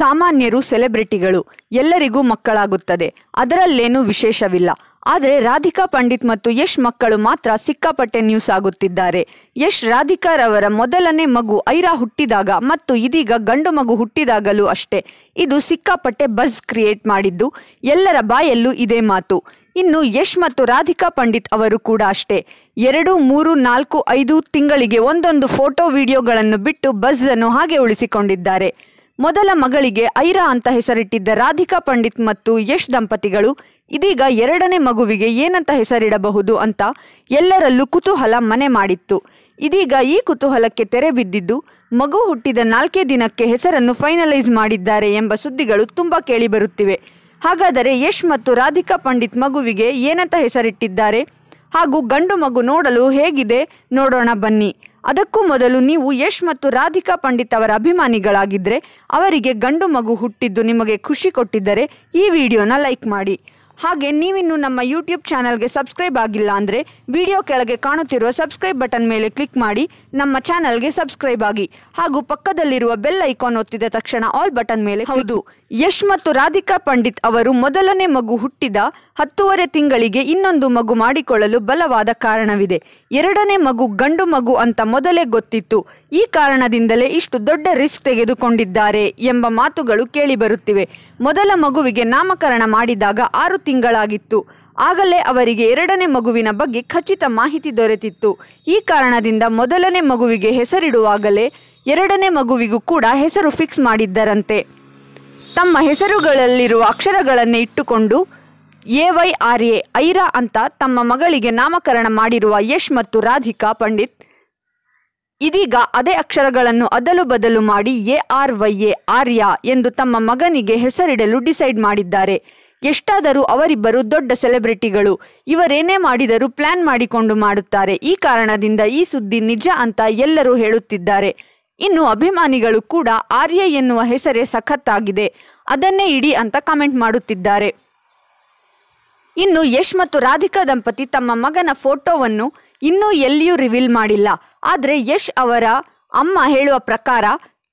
ಸಾಮಾನ್ಯರು ಸೆಲೆಬ್ರಿಟಿಗಳು ಎಲ್ಲರಿಗೂ ಮಕ್ಕಳಾಗುತ್ತದೆ ಅದರಲ್ಲೇನೂ ವಿಶೇಷವಿಲ್ಲ ಆದರೆ ರಾಧಿಕಾ ಪಂಡಿತ್ ಮತ್ತು ಯಶ್ ಮಕ್ಕಳು ಮಾತ್ರ ಸಿಕ್ಕಾಪಟ್ಟೆ ನ್ಯೂಸ್ ಆಗುತ್ತಿದ್ದಾರೆ ಯಶ್ ರಾಧಿಕಾ ರವರ ಮೊದಲನೇ ಮಗು ಐರಾ ಹುಟ್ಟಿದಾಗ ಮತ್ತು ಇದೀಗ ಗಂಡು ಮಗು ಹುಟ್ಟಿದಾಗಲೂ ಅಷ್ಟೇ ಇದು ಸಿಕ್ಕಾಪಟ್ಟೆ ಬಜ್ ಕ್ರಿಯೇಟ್ ಮಾಡಿದ್ದು ಎಲ್ಲರ ಬಾಯಲ್ಲೂ ಇದೇ ಮಾತು ಇನ್ನು ಯಶ್ ಮತ್ತು ರಾಧಿಕಾ ಪಂಡಿತ್ ಅವರು ಕೂಡ ಅಷ್ಟೇ ಎರಡು ಮೂರು ನಾಲ್ಕು ಐದು ತಿಂಗಳಿಗೆ ಒಂದೊಂದು ಫೋಟೋ ವಿಡಿಯೋಗಳನ್ನು ಬಿಟ್ಟು ಬಜ್ ಅನ್ನು ಹಾಗೆ ಉಳಿಸಿಕೊಂಡಿದ್ದಾರೆ ಮೊದಲ ಮಗಳಿಗೆ ಐರಾ ಅಂತ ಹೆಸರಿಟ್ಟಿದ್ದ ರಾಧಿಕಾ ಪಂಡಿತ್ ಮತ್ತು ಯಶ್ ದಂಪತಿಗಳು ಇದೀಗ ಎರಡನೇ ಮಗುವಿಗೆ ಏನಂತ ಹೆಸರಿಡಬಹುದು ಅಂತ ಎಲ್ಲರಲ್ಲೂ ಕುತೂಹಲ ಮನೆ ಮಾಡಿತ್ತು ಇದೀಗ ಈ ಕುತೂಹಲಕ್ಕೆ ತೆರೆ ಬಿದ್ದಿದ್ದು ಮಗು ಹುಟ್ಟಿದ ನಾಲ್ಕೇ ದಿನಕ್ಕೆ ಹೆಸರನ್ನು ಫೈನಲೈಸ್ ಮಾಡಿದ್ದಾರೆ ಎಂಬ ಸುದ್ದಿಗಳು ತುಂಬ ಕೇಳಿಬರುತ್ತಿವೆ ಹಾಗಾದರೆ ಯಶ್ ಮತ್ತು ರಾಧಿಕಾ ಪಂಡಿತ್ ಮಗುವಿಗೆ ಏನಂತ ಹೆಸರಿಟ್ಟಿದ್ದಾರೆ ಹಾಗೂ ಗಂಡು ಮಗು ನೋಡಲು ಹೇಗಿದೆ ನೋಡೋಣ ಬನ್ನಿ ಅದಕ್ಕೂ ಮೊದಲು ನೀವು ಯಶ್ ಮತ್ತು ರಾಧಿಕಾ ಪಂಡಿತ್ ಅವರ ಅಭಿಮಾನಿಗಳಾಗಿದ್ದರೆ ಅವರಿಗೆ ಗಂಡು ಮಗು ಹುಟ್ಟಿದ್ದು ನಿಮಗೆ ಖುಷಿ ಕೊಟ್ಟಿದ್ದರೆ ಈ ವಿಡಿಯೋನ ಲೈಕ್ ಮಾಡಿ ಹಾಗೆ ನೀವಿನ್ನು ನಮ್ಮ ಯೂಟ್ಯೂಬ್ ಚಾನಲ್ಗೆ ಸಬ್ಸ್ಕ್ರೈಬ್ ಆಗಿಲ್ಲ ಅಂದರೆ ವಿಡಿಯೋ ಕೆಳಗೆ ಕಾಣುತ್ತಿರುವ ಸಬ್ಸ್ಕ್ರೈಬ್ ಬಟನ್ ಮೇಲೆ ಕ್ಲಿಕ್ ಮಾಡಿ ನಮ್ಮ ಚಾನಲ್ಗೆ ಸಬ್ಸ್ಕ್ರೈಬ್ ಆಗಿ ಹಾಗೂ ಪಕ್ಕದಲ್ಲಿರುವ ಬೆಲ್ ಐಕಾನ್ ಒತ್ತಿದ ತಕ್ಷಣ ಆಲ್ ಬಟನ್ ಮೇಲೆ ಹೌದು ಯಶ್ ಮತ್ತು ರಾಧಿಕಾ ಪಂಡಿತ್ ಅವರು ಮೊದಲನೇ ಮಗು ಹುಟ್ಟಿದ ಹತ್ತುವರೆ ತಿಂಗಳಿಗೆ ಇನ್ನೊಂದು ಮಗು ಮಾಡಿಕೊಳ್ಳಲು ಬಲವಾದ ಕಾರಣವಿದೆ ಎರಡನೇ ಮಗು ಗಂಡು ಮಗು ಅಂತ ಮೊದಲೇ ಗೊತ್ತಿತ್ತು ಈ ಕಾರಣದಿಂದಲೇ ಇಷ್ಟು ದೊಡ್ಡ ರಿಸ್ಕ್ ತೆಗೆದುಕೊಂಡಿದ್ದಾರೆ ಎಂಬ ಮಾತುಗಳು ಕೇಳಿಬರುತ್ತಿವೆ ಮೊದಲ ಮಗುವಿಗೆ ನಾಮಕರಣ ಮಾಡಿದಾಗ ಆರು ತಿಂಗಳಾಗಿತ್ತು ಆಗಲೇ ಅವರಿಗೆ ಎರಡನೇ ಮಗುವಿನ ಬಗ್ಗೆ ಖಚಿತ ಮಾಹಿತಿ ದೊರೆತಿತ್ತು ಈ ಕಾರಣದಿಂದ ಮೊದಲನೇ ಮಗುವಿಗೆ ಹೆಸರಿಡುವಾಗಲೇ ಎರಡನೇ ಮಗುವಿಗೂ ಕೂಡ ಹೆಸರು ಫಿಕ್ಸ್ ಮಾಡಿದ್ದರಂತೆ ತಮ್ಮ ಹೆಸರುಗಳಲ್ಲಿರುವ ಅಕ್ಷರಗಳನ್ನೇ ಇಟ್ಟುಕೊಂಡು A Y R A Aira ಅಂತ ತಮ್ಮ ಮಗಳಿಗೆ ನಾಮಕರಣ ಮಾಡಿರುವ ಯಶ್ ಮತ್ತು ರಾಧಿಕಾ ಪಂಡಿತ್ ಇದೀಗ ಅದೇ ಅಕ್ಷರಗಳನ್ನು ಅದಲು ಬದಲು ಮಾಡಿ A R Y A Arya ಎಂದು ತಮ್ಮ ಮಗನಿಗೆ ಹೆಸರಿಡಲು ಡಿಸೈಡ್ ಮಾಡಿದ್ದಾರೆ ಎಷ್ಟಾದರೂ ಅವರಿಬ್ಬರು ದೊಡ್ಡ ಸೆಲೆಬ್ರಿಟಿಗಳು ಇವರೇನೇ ಮಾಡಿದರೂ ಪ್ಲಾನ್ ಮಾಡಿಕೊಂಡು ಮಾಡುತ್ತಾರೆ ಈ ಕಾರಣದಿಂದ ಈ ಸುದ್ದಿ ನಿಜ ಅಂತ ಎಲ್ಲರೂ ಹೇಳುತ್ತಿದ್ದಾರೆ ಇನ್ನು ಅಭಿಮಾನಿಗಳು ಕೂಡ ಆರ್ಯ ಎನ್ನುವ ಹೆಸರೇ ಸಖತ್ತಾಗಿದೆ ಅದನ್ನೇ ಇಡಿ ಅಂತ ಕಮೆಂಟ್ ಮಾಡುತ್ತಿದ್ದಾರೆ ಇನ್ನು ಯಶ್ ಮತ್ತು ರಾಧಿಕಾ ದಂಪತಿ ತಮ್ಮ ಮಗನ ಫೋಟೋವನ್ನು ಇನ್ನೂ ಎಲ್ಲಿಯೂ ರಿವೀಲ್ ಮಾಡಿಲ್ಲ ಆದರೆ ಯಶ್ ಅವರ ಅಮ್ಮ ಹೇಳುವ ಪ್ರಕಾರ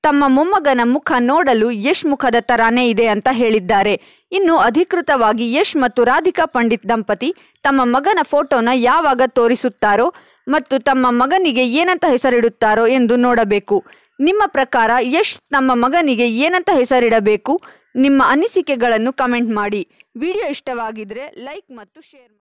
ತಮ್ಮ ಮೊಮ್ಮಗನ ಮುಖ ನೋಡಲು ಯಶ್ ಮುಖದ ತರಾನೇ ಇದೆ ಅಂತ ಹೇಳಿದ್ದಾರೆ ಇನ್ನು ಅಧಿಕೃತವಾಗಿ ಯಶ್ ಮತ್ತು ರಾಧಿಕಾ ಪಂಡಿತ್ ದಂಪತಿ ತಮ್ಮ ಮಗನ ಫೋಟೋನ ಯಾವಾಗ ತೋರಿಸುತ್ತಾರೋ ಮತ್ತು ತಮ್ಮ ಮಗನಿಗೆ ಏನಂತ ಹೆಸರಿಡುತ್ತಾರೋ ಎಂದು ನೋಡಬೇಕು ನಿಮ್ಮ ಪ್ರಕಾರ ಯಶ್ ತಮ್ಮ ಮಗನಿಗೆ ಏನಂತ ಹೆಸರಿಡಬೇಕು ನಿಮ್ಮ ಅನಿಸಿಕೆಗಳನ್ನು ಕಮೆಂಟ್ ಮಾಡಿ ವಿಡಿಯೋ ಇಷ್ಟವಾಗಿದ್ರೆ ಲೈಕ್ ಮತ್ತು ಶೇರ್